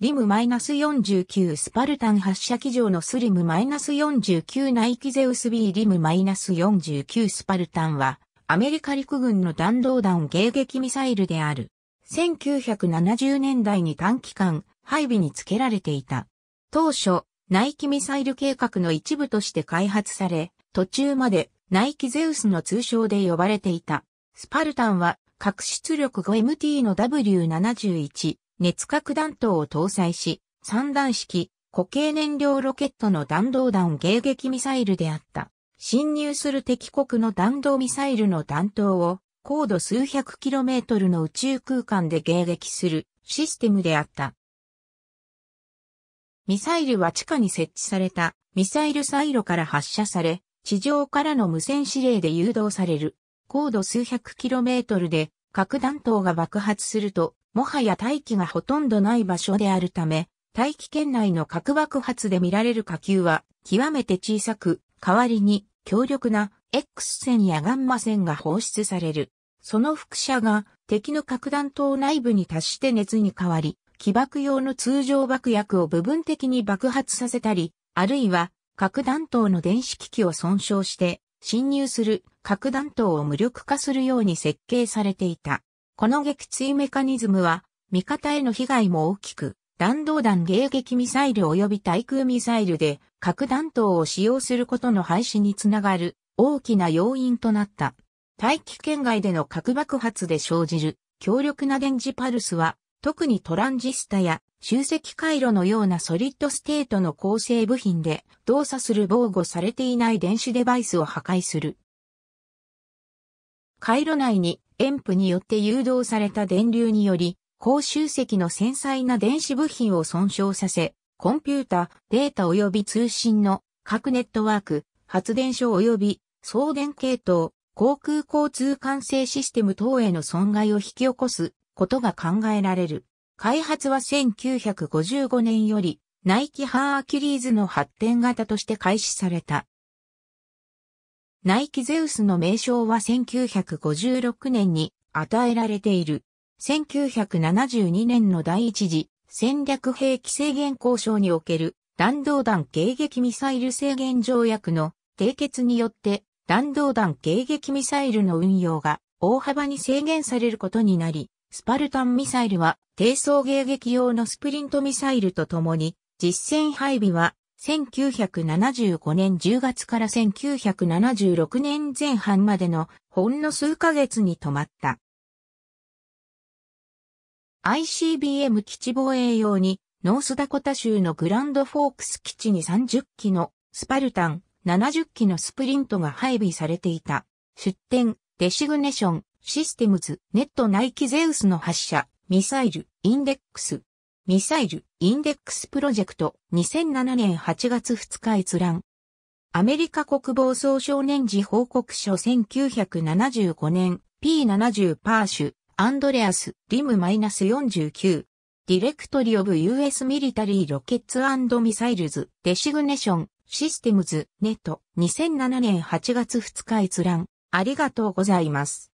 リム -49 スパルタン発射機場のスリム -49 ナイキゼウス B リム -49 スパルタンは、アメリカ陸軍の弾道弾迎撃ミサイルである。1970年代に短期間、配備につけられていた。当初、ナイキミサイル計画の一部として開発され、途中までナイキゼウスの通称で呼ばれていた。スパルタンは、核出力 5MT の W71 熱核弾頭を搭載し、三段式固形燃料ロケットの弾道弾迎撃ミサイルであった。侵入する敵国の弾道ミサイルの弾頭を高度数百キロメートルの宇宙空間で迎撃するシステムであった。ミサイルは地下に設置されたミサイルサイロから発射され、地上からの無線指令で誘導される。高度数百キロメートルで核弾頭が爆発するともはや大気がほとんどない場所であるため、大気圏内の核爆発で見られる火球は極めて小さく、代わりに強力な X 線やガンマ線が放出される。その副射が敵の核弾頭内部に達して熱に変わり、起爆用の通常爆薬を部分的に爆発させたり、あるいは核弾頭の電子機器を損傷して侵入する核弾頭を無力化するように設計されていた。この撃墜メカニズムは、味方への被害も大きく、弾道弾迎撃ミサイル及び対空ミサイルで核弾頭を使用することの廃止につながる大きな要因となった。大気圏外での核爆発で生じる強力な電磁パルスは特にトランジスタや集積回路のようなソリッドステートの構成部品で動作する防護されていない電子デバイスを破壊する。回路内に塩布によって誘導された電流により、高集積の繊細な電子部品を損傷させ、コンピュータ、データ及び通信の各ネットワーク、発電所及び送電系統、航空交通管制システム等への損害を引き起こすことが考えられる。開発は1955年よりナイキハーアキリーズの発展型として開始された。ナイキゼウスの名称は1956年に与えられている。1972年の第一次戦略兵器制限交渉における弾道弾迎撃ミサイル制限条約の締結によって弾道弾迎撃ミサイルの運用が大幅に制限されることになり、スパルタンミサイルは低層迎撃用のスプリントミサイルとともに実戦配備は1975年10月から1976年前半までのほんの数ヶ月に止まった。ICBM 基地防衛用にノースダコタ州のグランドフォークス基地に30機のスパルタン70機のスプリントが配備されていた。出展、デシグネション、システムズ、ネットナイキゼウスの発射、ミサイル、インデックス、ミサイル、インデックスプロジェクト、2007年8月2日閲覧。アメリカ国防総省年次報告書1975年 P70 パーシュ、アンドレアス、リム -49。ディレクトリオブ US ミリタリーロケッツミサイルズ、デシグネション、システムズ、ネット、2007年8月2日閲覧。ありがとうございます。